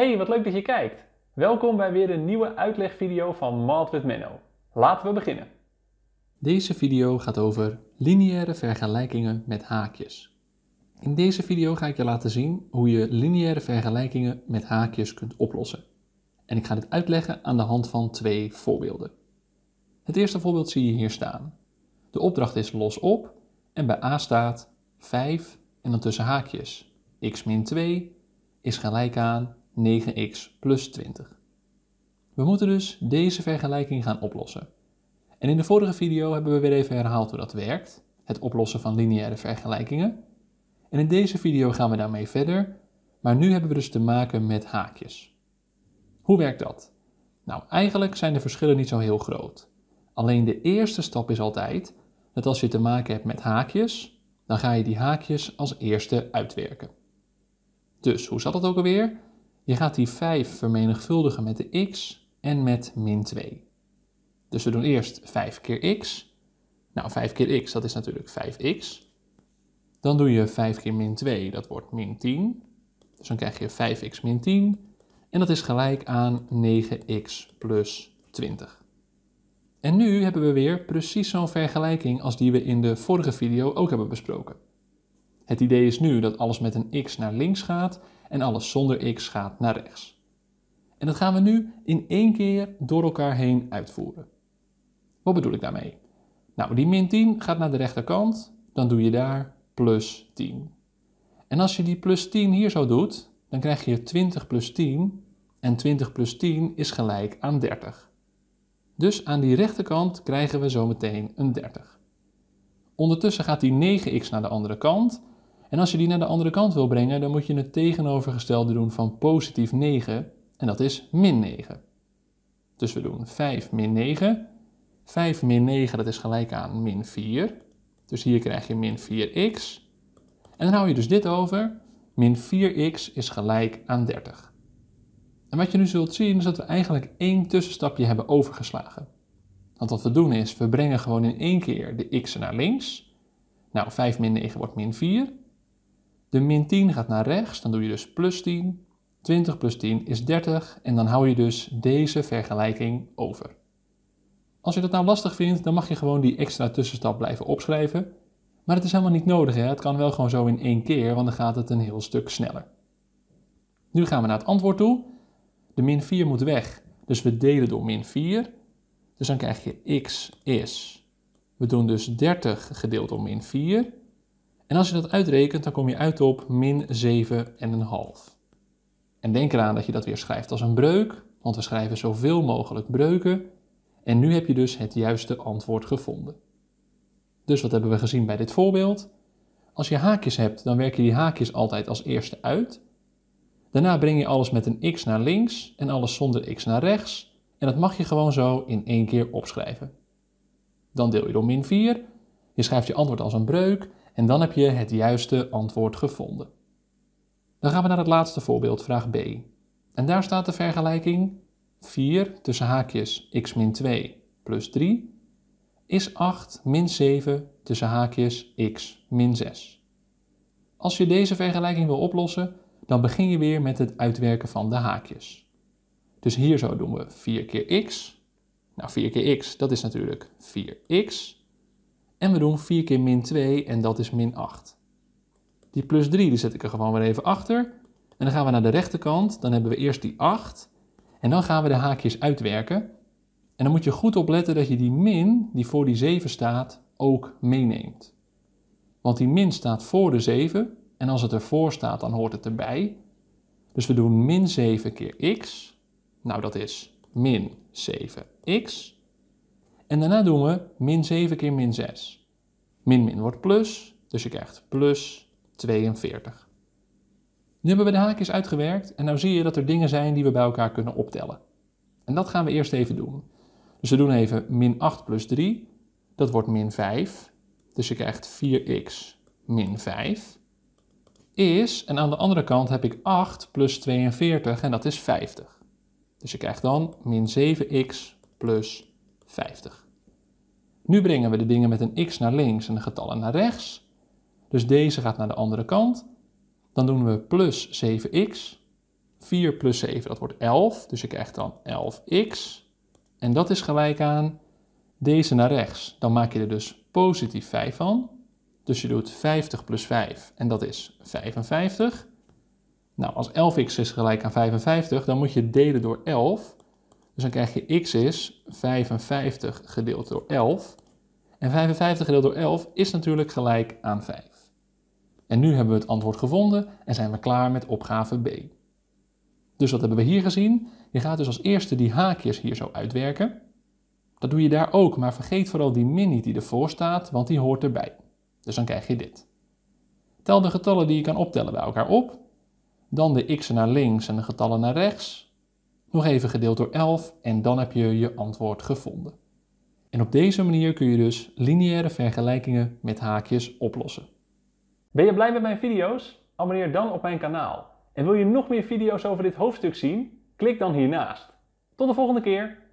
Hey, wat leuk dat je kijkt! Welkom bij weer een nieuwe uitlegvideo van Malt with Menno. Laten we beginnen. Deze video gaat over lineaire vergelijkingen met haakjes. In deze video ga ik je laten zien hoe je lineaire vergelijkingen met haakjes kunt oplossen. En ik ga dit uitleggen aan de hand van twee voorbeelden. Het eerste voorbeeld zie je hier staan. De opdracht is los op en bij a staat 5 en dan tussen haakjes x min 2 is gelijk aan 9x plus 20. We moeten dus deze vergelijking gaan oplossen. En in de vorige video hebben we weer even herhaald hoe dat werkt, het oplossen van lineaire vergelijkingen. En in deze video gaan we daarmee verder, maar nu hebben we dus te maken met haakjes. Hoe werkt dat? Nou, eigenlijk zijn de verschillen niet zo heel groot. Alleen de eerste stap is altijd dat als je te maken hebt met haakjes, dan ga je die haakjes als eerste uitwerken. Dus hoe zat het ook alweer? Je gaat die 5 vermenigvuldigen met de x en met min 2. Dus we doen eerst 5 keer x. Nou, 5 keer x, dat is natuurlijk 5x. Dan doe je 5 keer min 2, dat wordt min 10. Dus dan krijg je 5x min 10. En dat is gelijk aan 9x plus 20. En nu hebben we weer precies zo'n vergelijking als die we in de vorige video ook hebben besproken. Het idee is nu dat alles met een x naar links gaat en alles zonder x gaat naar rechts. En dat gaan we nu in één keer door elkaar heen uitvoeren. Wat bedoel ik daarmee? Nou, die min 10 gaat naar de rechterkant, dan doe je daar plus 10. En als je die plus 10 hier zo doet, dan krijg je 20 plus 10 en 20 plus 10 is gelijk aan 30. Dus aan die rechterkant krijgen we zometeen een 30. Ondertussen gaat die 9x naar de andere kant en als je die naar de andere kant wil brengen, dan moet je het tegenovergestelde doen van positief 9 en dat is min 9. Dus we doen 5 min 9. 5 min 9 dat is gelijk aan min 4. Dus hier krijg je min 4x. En dan hou je dus dit over. Min 4x is gelijk aan 30. En wat je nu zult zien is dat we eigenlijk één tussenstapje hebben overgeslagen. Want wat we doen is, we brengen gewoon in één keer de x'en naar links. Nou, 5 min 9 wordt min 4. De min 10 gaat naar rechts, dan doe je dus plus 10. 20 plus 10 is 30 en dan hou je dus deze vergelijking over. Als je dat nou lastig vindt, dan mag je gewoon die extra tussenstap blijven opschrijven. Maar het is helemaal niet nodig, hè? het kan wel gewoon zo in één keer, want dan gaat het een heel stuk sneller. Nu gaan we naar het antwoord toe. De min 4 moet weg, dus we delen door min 4. Dus dan krijg je x is. We doen dus 30 gedeeld door min 4. En als je dat uitrekent, dan kom je uit op min 7,5. En denk eraan dat je dat weer schrijft als een breuk, want we schrijven zoveel mogelijk breuken. En nu heb je dus het juiste antwoord gevonden. Dus wat hebben we gezien bij dit voorbeeld? Als je haakjes hebt, dan werk je die haakjes altijd als eerste uit. Daarna breng je alles met een x naar links en alles zonder x naar rechts. En dat mag je gewoon zo in één keer opschrijven. Dan deel je door min 4. Je schrijft je antwoord als een breuk en dan heb je het juiste antwoord gevonden. Dan gaan we naar het laatste voorbeeld, vraag B. En daar staat de vergelijking 4 tussen haakjes x 2 plus 3 is 8 min 7 tussen haakjes x min 6. Als je deze vergelijking wil oplossen, dan begin je weer met het uitwerken van de haakjes. Dus hier zo doen we 4 keer x. Nou, 4 keer x, dat is natuurlijk 4x en we doen 4 keer min 2 en dat is min 8. Die plus 3 die zet ik er gewoon weer even achter. En dan gaan we naar de rechterkant. Dan hebben we eerst die 8. En dan gaan we de haakjes uitwerken. En dan moet je goed opletten dat je die min die voor die 7 staat ook meeneemt. Want die min staat voor de 7 en als het ervoor staat dan hoort het erbij. Dus we doen min 7 keer x. Nou dat is min 7x. En daarna doen we min 7 keer min 6. Min min wordt plus, dus je krijgt plus 42. Nu hebben we de haakjes uitgewerkt en nu zie je dat er dingen zijn die we bij elkaar kunnen optellen. En dat gaan we eerst even doen. Dus we doen even min 8 plus 3, dat wordt min 5. Dus je krijgt 4x min 5 is, en aan de andere kant heb ik 8 plus 42 en dat is 50. Dus je krijgt dan min 7x plus 50. Nu brengen we de dingen met een x naar links en de getallen naar rechts. Dus deze gaat naar de andere kant. Dan doen we plus 7x. 4 plus 7, dat wordt 11. Dus je krijgt dan 11x. En dat is gelijk aan deze naar rechts. Dan maak je er dus positief 5 van. Dus je doet 50 plus 5 en dat is 55. Nou, als 11x is gelijk aan 55, dan moet je delen door 11. Dus dan krijg je x is 55 gedeeld door 11. En 55 gedeeld door 11 is natuurlijk gelijk aan 5. En nu hebben we het antwoord gevonden en zijn we klaar met opgave B. Dus wat hebben we hier gezien? Je gaat dus als eerste die haakjes hier zo uitwerken. Dat doe je daar ook, maar vergeet vooral die min niet die ervoor staat, want die hoort erbij. Dus dan krijg je dit. Tel de getallen die je kan optellen bij elkaar op. Dan de x'en naar links en de getallen naar rechts nog even gedeeld door 11 en dan heb je je antwoord gevonden. En op deze manier kun je dus lineaire vergelijkingen met haakjes oplossen. Ben je blij met mijn video's? Abonneer dan op mijn kanaal. En wil je nog meer video's over dit hoofdstuk zien? Klik dan hiernaast. Tot de volgende keer!